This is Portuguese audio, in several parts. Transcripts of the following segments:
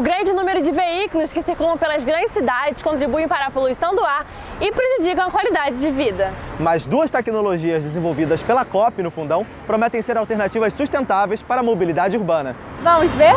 O grande número de veículos que circulam pelas grandes cidades contribuem para a poluição do ar e prejudicam a qualidade de vida. Mas duas tecnologias desenvolvidas pela COP no Fundão prometem ser alternativas sustentáveis para a mobilidade urbana. Vamos ver?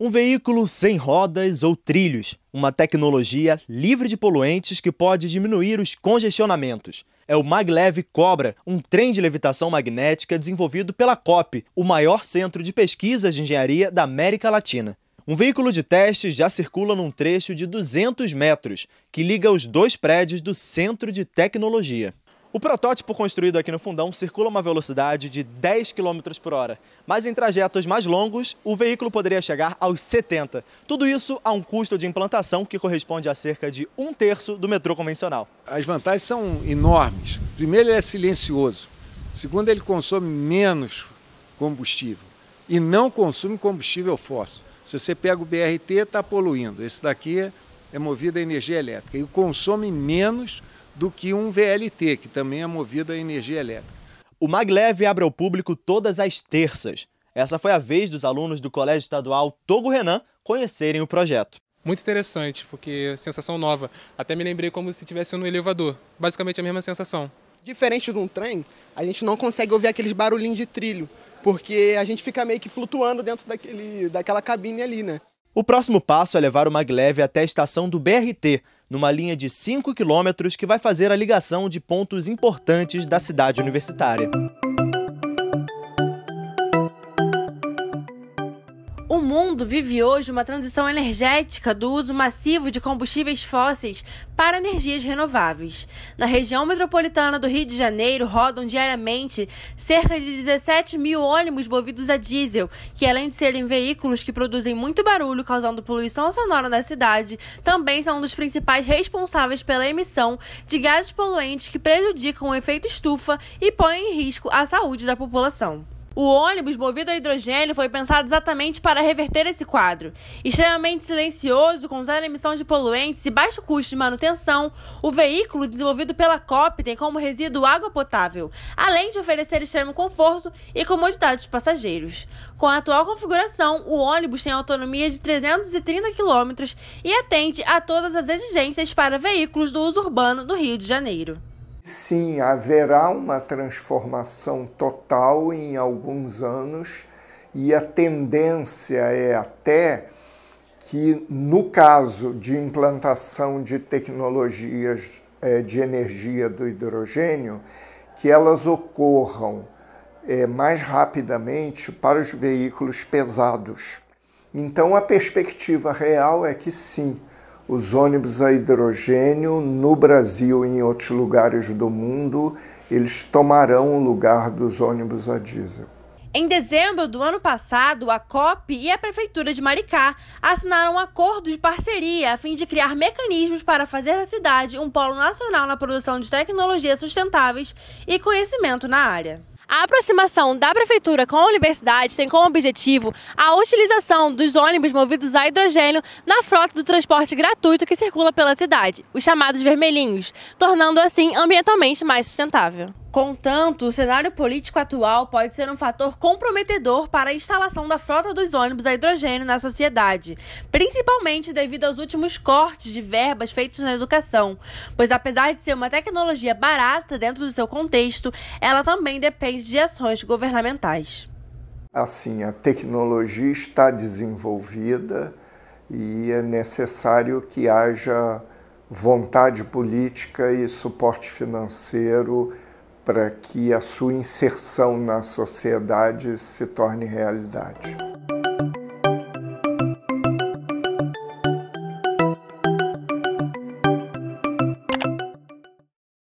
Um veículo sem rodas ou trilhos, uma tecnologia livre de poluentes que pode diminuir os congestionamentos. É o maglev Cobra, um trem de levitação magnética desenvolvido pela COP, o maior centro de pesquisa de engenharia da América Latina. Um veículo de teste já circula num trecho de 200 metros, que liga os dois prédios do Centro de Tecnologia. O protótipo construído aqui no fundão circula uma velocidade de 10 km por hora, mas em trajetos mais longos, o veículo poderia chegar aos 70. Tudo isso a um custo de implantação que corresponde a cerca de um terço do metrô convencional. As vantagens são enormes. Primeiro, ele é silencioso. Segundo, ele consome menos combustível e não consome combustível fóssil. Se você pega o BRT, está poluindo. Esse daqui é movido a energia elétrica e consome menos combustível do que um VLT, que também é movido a energia elétrica. O Maglev abre ao público todas as terças. Essa foi a vez dos alunos do Colégio Estadual Togo Renan conhecerem o projeto. Muito interessante, porque sensação nova. Até me lembrei como se estivesse no elevador. Basicamente a mesma sensação. Diferente de um trem, a gente não consegue ouvir aqueles barulhinhos de trilho, porque a gente fica meio que flutuando dentro daquele, daquela cabine ali, né? O próximo passo é levar o Maglev até a estação do BRT, numa linha de 5 quilômetros que vai fazer a ligação de pontos importantes da cidade universitária. O mundo vive hoje uma transição energética do uso massivo de combustíveis fósseis para energias renováveis. Na região metropolitana do Rio de Janeiro, rodam diariamente cerca de 17 mil ônibus movidos a diesel, que além de serem veículos que produzem muito barulho, causando poluição sonora na cidade, também são um dos principais responsáveis pela emissão de gases poluentes que prejudicam o efeito estufa e põem em risco a saúde da população. O ônibus movido a hidrogênio foi pensado exatamente para reverter esse quadro. Extremamente silencioso, com zero emissão de poluentes e baixo custo de manutenção, o veículo desenvolvido pela COP tem como resíduo água potável, além de oferecer extremo conforto e comodidade aos passageiros. Com a atual configuração, o ônibus tem autonomia de 330 km e atende a todas as exigências para veículos do uso urbano no Rio de Janeiro sim, haverá uma transformação total em alguns anos e a tendência é até que, no caso de implantação de tecnologias é, de energia do hidrogênio, que elas ocorram é, mais rapidamente para os veículos pesados. Então, a perspectiva real é que sim, os ônibus a hidrogênio no Brasil e em outros lugares do mundo, eles tomarão o lugar dos ônibus a diesel. Em dezembro do ano passado, a COP e a Prefeitura de Maricá assinaram um acordo de parceria a fim de criar mecanismos para fazer da cidade um polo nacional na produção de tecnologias sustentáveis e conhecimento na área. A aproximação da prefeitura com a universidade tem como objetivo a utilização dos ônibus movidos a hidrogênio na frota do transporte gratuito que circula pela cidade, os chamados vermelhinhos, tornando assim ambientalmente mais sustentável. Contanto, o cenário político atual pode ser um fator comprometedor para a instalação da frota dos ônibus a hidrogênio na sociedade, principalmente devido aos últimos cortes de verbas feitos na educação, pois apesar de ser uma tecnologia barata dentro do seu contexto, ela também depende de ações governamentais. Assim, a tecnologia está desenvolvida e é necessário que haja vontade política e suporte financeiro para que a sua inserção na sociedade se torne realidade.